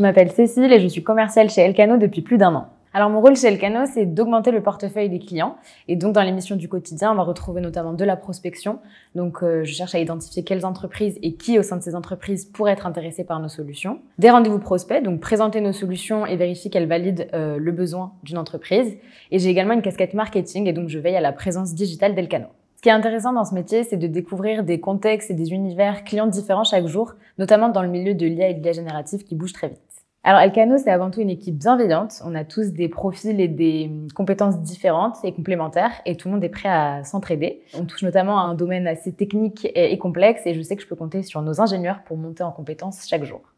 Je m'appelle Cécile et je suis commerciale chez Elcano depuis plus d'un an. Alors mon rôle chez Elcano, c'est d'augmenter le portefeuille des clients. Et donc dans l'émission du quotidien, on va retrouver notamment de la prospection. Donc euh, je cherche à identifier quelles entreprises et qui au sein de ces entreprises pourraient être intéressés par nos solutions. Des rendez-vous prospects, donc présenter nos solutions et vérifier qu'elles valident euh, le besoin d'une entreprise. Et j'ai également une casquette marketing et donc je veille à la présence digitale d'Elcano. Ce qui est intéressant dans ce métier, c'est de découvrir des contextes et des univers clients différents chaque jour, notamment dans le milieu de l'IA et de l'IA génératif qui bouge très vite. Alors Elcano, c'est avant tout une équipe bienveillante. On a tous des profils et des compétences différentes et complémentaires et tout le monde est prêt à s'entraider. On touche notamment à un domaine assez technique et complexe et je sais que je peux compter sur nos ingénieurs pour monter en compétences chaque jour.